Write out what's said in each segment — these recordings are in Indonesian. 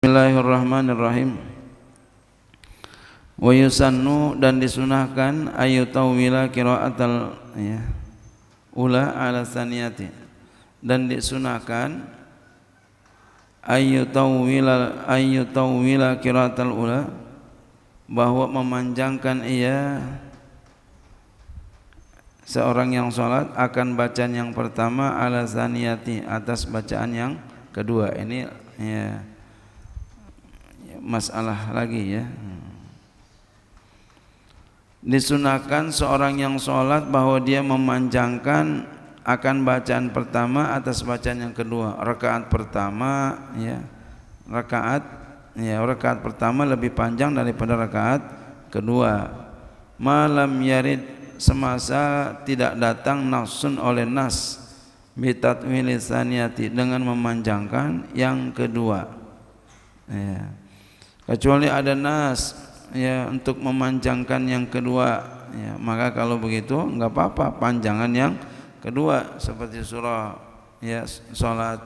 Bismillahirrahmanirrahim wa yusannu dan disunahkan ayu tawila qiraatal ya ula ala saniyati dan disunahkan ayu tawila ayu tawila qiraatal ula bahwa memanjangkan ia seorang yang sholat akan bacaan yang pertama ala saniyati atas bacaan yang kedua ini ya masalah lagi ya disunahkan seorang yang sholat bahwa dia memanjangkan akan bacaan pertama atas bacaan yang kedua rakaat pertama ya rakaat ya rakaat pertama lebih panjang daripada rakaat kedua malam yarid semasa tidak datang nafsun oleh nas milisaniati dengan memanjangkan yang kedua ya kecuali ada nas ya untuk memanjangkan yang kedua ya maka kalau begitu nggak apa-apa panjangan yang kedua seperti surah ya salat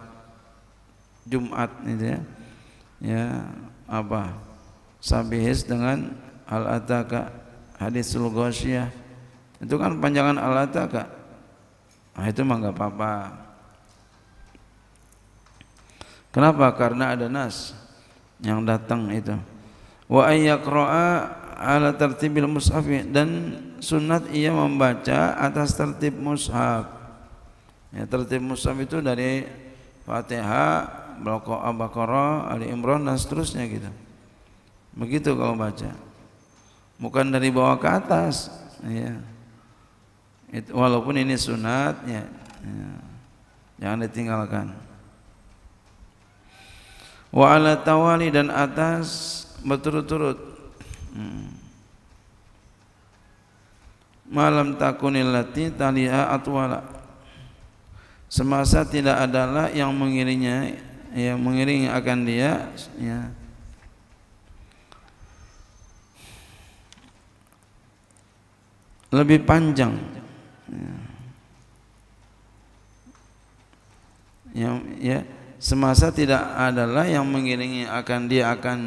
Jumat itu ya ya apa sabihis dengan al ataka hadisul ghasyah itu kan panjangan al ataka nah, itu mah nggak apa-apa kenapa karena ada nas yang datang itu wa ayyaqra'a ala tartibil mushaf dan sunat ia membaca atas tertib mushaf ya tertib mushaf itu dari Fatihah Baqarah Ali Imran dan seterusnya gitu begitu kalau baca bukan dari bawah ke atas ya itu, walaupun ini sunat ya, ya. jangan ditinggalkan wa ala tawali dan atas berturut-turut hmm. malam takunil lati talia atwala semasa tidak adalah yang mengiringnya yang mengiringi akan dia ya lebih panjang ya, ya semasa tidak adalah yang mengiringi akan dia akan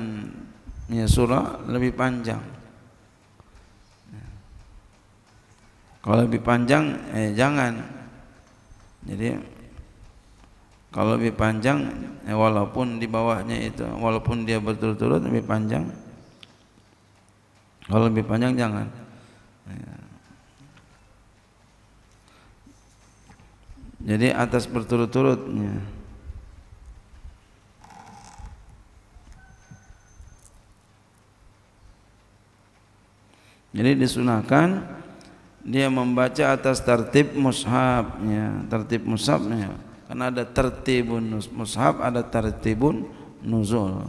ya, surah lebih panjang kalau lebih panjang eh jangan jadi kalau lebih panjang eh, walaupun di bawahnya itu walaupun dia berturut-turut lebih panjang kalau lebih panjang jangan jadi atas berturut-turutnya Jadi disunahkan dia membaca atas tertib mushabnya, tertib mushabnya. Karena ada tertibun mushab, ada tertibun nuzul.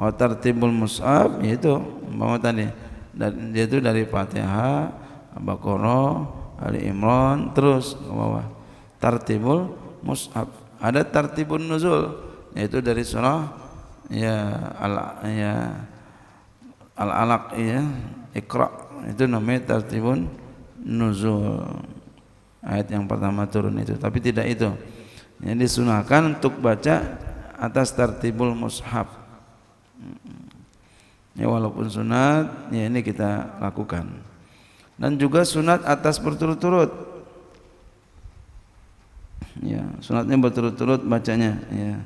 Oh tertibul mushab, yaitu umpama tadi dia itu dari Fatihah, Al-Baqarah, Ali Imran terus ke bawah. Tertibul mushab, Ada tertibun nuzul yaitu dari surah ya al ya al alaq ya Iqra itu namanya tartibun nuzul ayat yang pertama turun itu tapi tidak itu yang disunahkan untuk baca atas tartibul mushaf ya walaupun sunat ya ini kita lakukan dan juga sunat atas berturut-turut ya sunatnya berturut-turut bacanya ya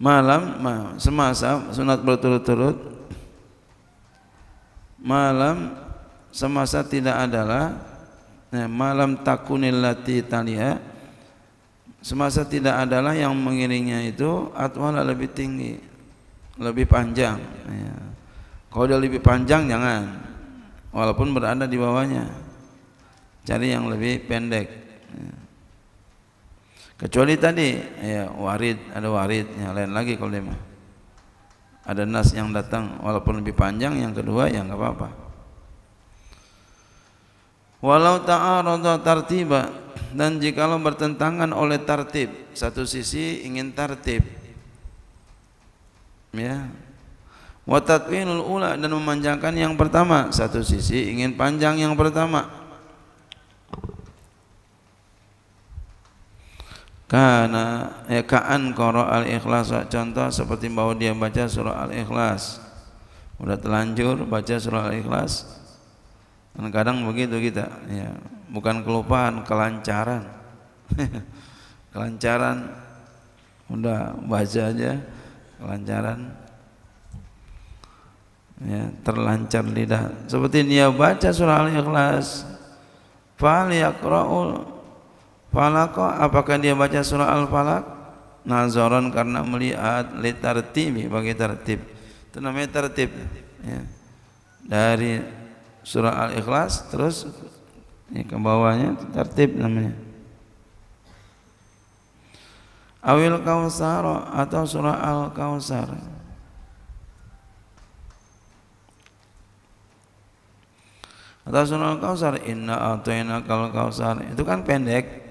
malam semasa sunat berturut-turut malam semasa tidak adalah nah, malam takunil lati semasa tidak adalah yang mengiringnya itu atwala lebih tinggi lebih panjang ya. kalau udah lebih panjang jangan walaupun berada di bawahnya cari yang lebih pendek Kecuali tadi ya warid, ada warid, yang lain lagi kalau lima. Ada nas yang datang walaupun lebih panjang, yang kedua ya enggak apa-apa. Walau ta'arada tartiba dan jikalau bertentangan oleh tartib, satu sisi ingin tartib. Ya, wa tatwinul ula dan memanjangkan yang pertama satu sisi ingin panjang yang pertama Karena ya kaan al-ikhlas contoh seperti bahwa dia baca surah al-ikhlas. Udah telanjur baca surah al-ikhlas. Dan kadang begitu kita ya, bukan kelupaan, kelancaran. kelancaran udah baca aja kelancaran ya, terlancar lidah seperti dia baca surah al-ikhlas fal yaqra'ul Falako apakah dia baca surah al Falak Nazaron karena melihat litartibi bagi tertib. Itu namanya tertib. Ya. Dari surah Al-Ikhlas terus ya, ke bawahnya tertib namanya. Awil Kausar atau surah Al-Kausar. Atau surah Al-Kausar, inna atainakal kausar. Itu kan pendek,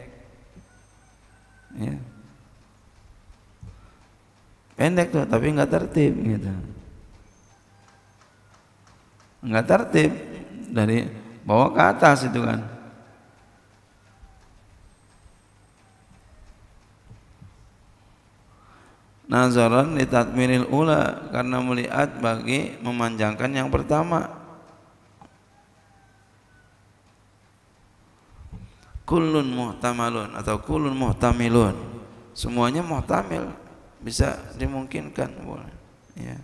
ya. pendek tuh tapi nggak tertib gitu nggak tertib dari bawah ke atas itu kan nazaran ditatminil ula karena melihat bagi memanjangkan yang pertama Kulun muhtamalun atau Kulun muhtamilun semuanya muhtamil bisa dimungkinkan boleh ya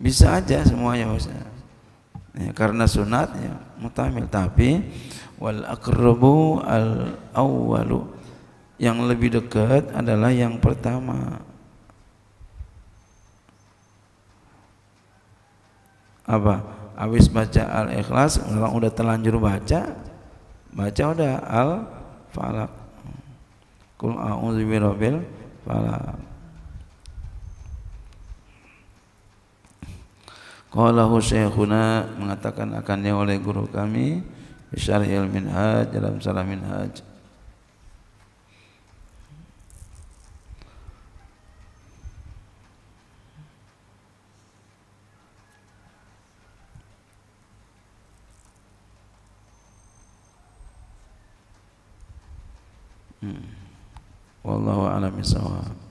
bisa aja semuanya bisa ya, karena sunat ya tapi wal akrobu al yang lebih dekat adalah yang pertama apa habis baca al ikhlas orang udah telanjur baca Baca udah al falak. Kul a'udzu birabbil falak. Qalahu syekhuna mengatakan akannya oleh guru kami Bisyarhil minhaj dalam salam minhaj والله أعلم بالصواب